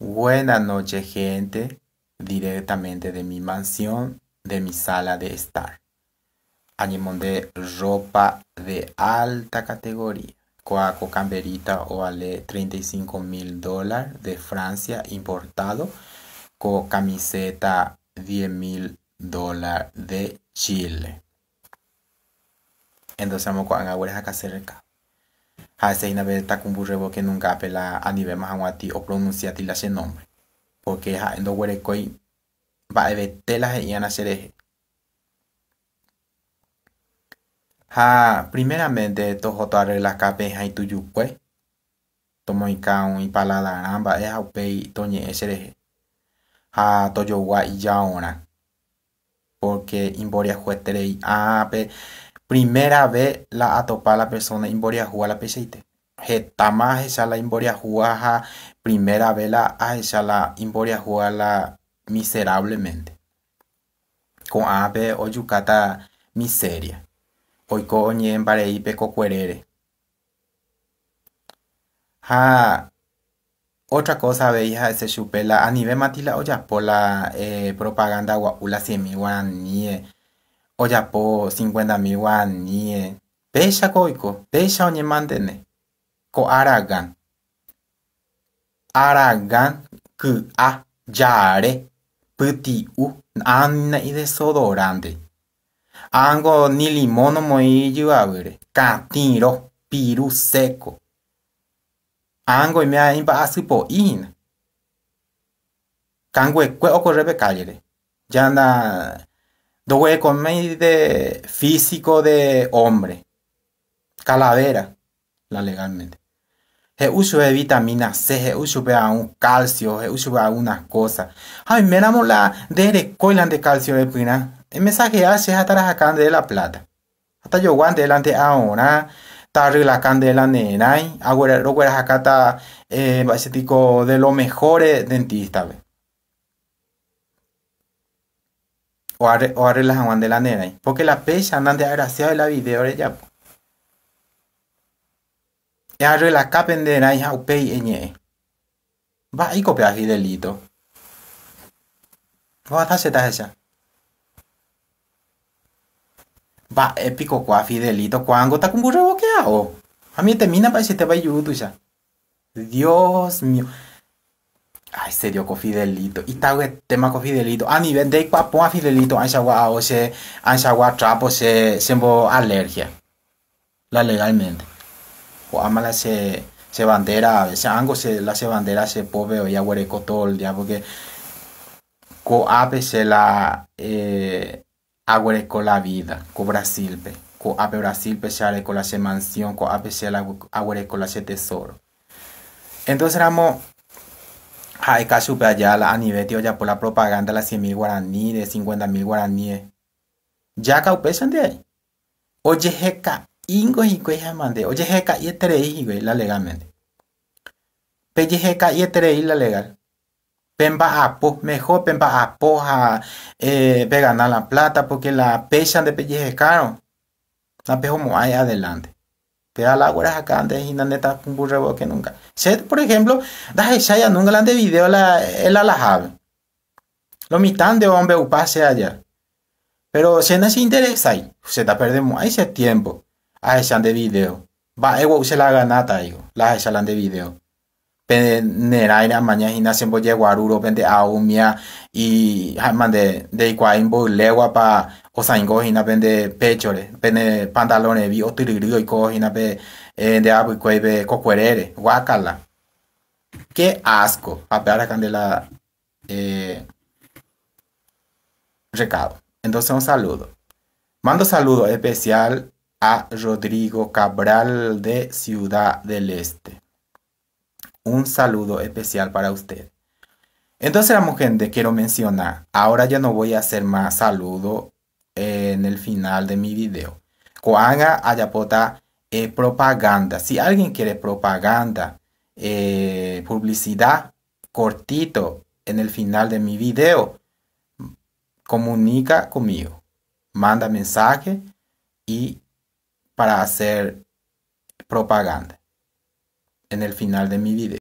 Buenas noches gente, directamente de mi mansión, de mi sala de estar. Allí de ropa de alta categoría. Coaco Camberita o vale 35 mil dólares de Francia importado. Con camiseta 10 mil dólares de Chile. Entonces vamos a ver acá cerca. Hasei ta con rebo que nunca apela a nivel más aguati o pronuncia la ese nombre. Porque ha endo huerecoi va a telas y anacereje. Ha primeramente tojo la las ha y pues Tomo y caun y palada ramba es y toñe eje. Ha toyo y yaona, Porque imboria y ape primera vez la atopa la persona imboriajúa la peseite. más esa la ja. primera vez la ah, esa la la miserablemente. Con ave o yucata miseria. Oiko oñen pe cocuerere. Ja, otra cosa veía ese chupela a nivel matila por la eh, propaganda guaula semi guaraníe eh, oyapo 50.000 Pecha Pecha Pecha ni eh, oñemantene ko Aragan, Aragan aragán aragán u u. Anna y desodorante. Ango ni limón a ver. Katiro piru seco me ángo oiméva o kanguekue okorrépe Ya yanda dogue Comey de físico de hombre. Calavera, la legalmente. He uso de vitamina C, he uso un calcio, he uso de algunas cosas. Ay, me la de coilan de calcio de pina. El mensaje hace hasta la de la plata. Hasta yo guante delante ahora. Tarri la candela nena. Agüera, acá ese eh, tipo de los mejores dentistas. o oare las aguas de la nena, Porque la pecha andan de agraciado de la video ahora ya. Ya arre la capen de hija upei eñe. Va y copia a delito. Va a hacer esa. Va épico cua fidelito con ta qué hago, A mí termina para si te va a ya. Dios mío este dio con Fidelito. Y tal vez tema con Fidelito. A nivel de cua a Fidelito, a o se, ancha agua trapo se, sembo alergia. La legalmente. O la se, se bandera, a se, la se bandera se pobre o ya huereco todo el día porque co ape se la, eh, con la vida, co Brasil, pe. Co ape Brasil, pe se areco la se mansión, co ape se la aguareco la se tesoro. Entonces, éramos hay a nivel la ya por la propaganda la 100.000 guaraníes, 50.000 guaraníes. Eh. Ya de ahí. Oye, jeca, ingo Oye, jeca, y este y y la legalmente. y este y la legal. Pemba apo, mejor pemba apo a eh, ganar la plata porque la pechan de caro La como hay adelante. Peda la guerra acá antes y neta un que nunca. Set, por ejemplo, da ya nunca la de video la el alajab. Lo mitan de hombre pase allá. Pero se no se interesa ahí. Se está perdemos ahí ese tiempo. a esa de video. Va, ego se la ganata, digo. La esa de video pende neraira mañana gimnasia en guaruro pende aumia y mande de iguain bo legua pa osaingo hina pende pechore pende pantalones vi otiririgo eh, y cojina pe de abu y cueve cocuerere guacala qué asco a a candela eh, recado entonces un saludo mando saludo especial a Rodrigo Cabral de Ciudad del Este un saludo especial para usted. Entonces, la mujer de quiero mencionar, ahora ya no voy a hacer más saludo en el final de mi video. Coanga Ayapota eh, propaganda. Si alguien quiere propaganda, eh, publicidad, cortito en el final de mi video, comunica conmigo. Manda mensaje y para hacer propaganda en el final de mi video.